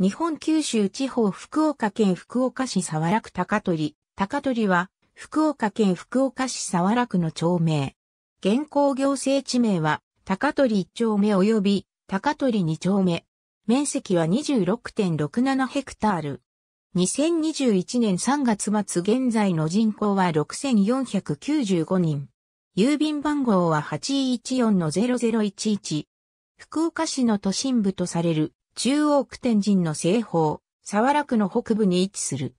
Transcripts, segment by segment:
日本九州地方福岡県福岡市沢楽高取。高取は、福岡県福岡市沢楽の町名。現行行政地名は、高取1丁目及び、高取2丁目。面積は26.67ヘクタール。2021年3月末現在の人口は6495人。郵便番号は814-0011。福岡市の都心部とされる中央区天神の西方、沢楽区の北部に位置する。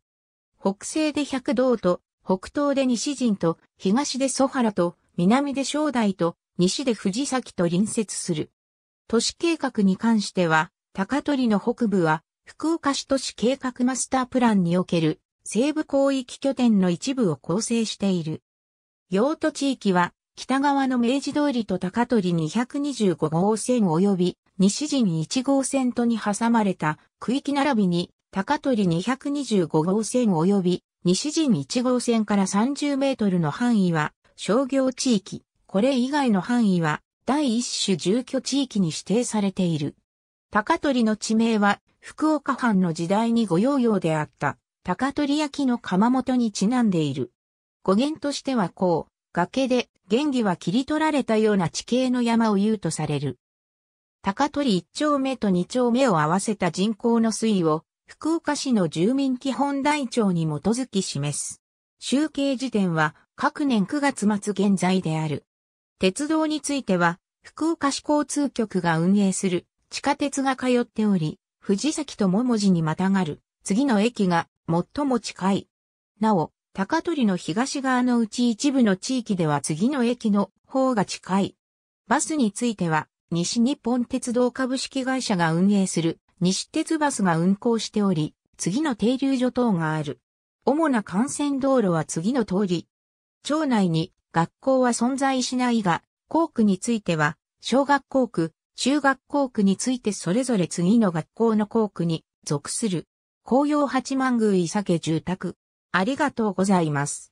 北西で百道と、北東で西陣と、東で蘇原と、南で正代と、西で藤崎と隣接する。都市計画に関しては、高取の北部は、福岡市都市計画マスタープランにおける、西部広域拠点の一部を構成している。用途地域は、北側の明治通りと高取225号線及び西陣1号線とに挟まれた区域並びに高取225号線及び西陣1号線から30メートルの範囲は商業地域、これ以外の範囲は第一種住居地域に指定されている。高取の地名は福岡藩の時代に御用用であった高取焼の窯元にちなんでいる。語源としてはこう、崖で、原義は切り取られたような地形の山を言うとされる。高取一丁目と二丁目を合わせた人口の推移を、福岡市の住民基本台帳に基づき示す。集計時点は、各年9月末現在である。鉄道については、福岡市交通局が運営する地下鉄が通っており、藤崎と桃寺にまたがる次の駅が最も近い。なお、高取の東側のうち一部の地域では次の駅の方が近い。バスについては、西日本鉄道株式会社が運営する西鉄バスが運行しており、次の停留所等がある。主な幹線道路は次の通り。町内に学校は存在しないが、校区については、小学校区、中学校区についてそれぞれ次の学校の校区に属する。紅葉八幡宮伊家住宅。ありがとうございます。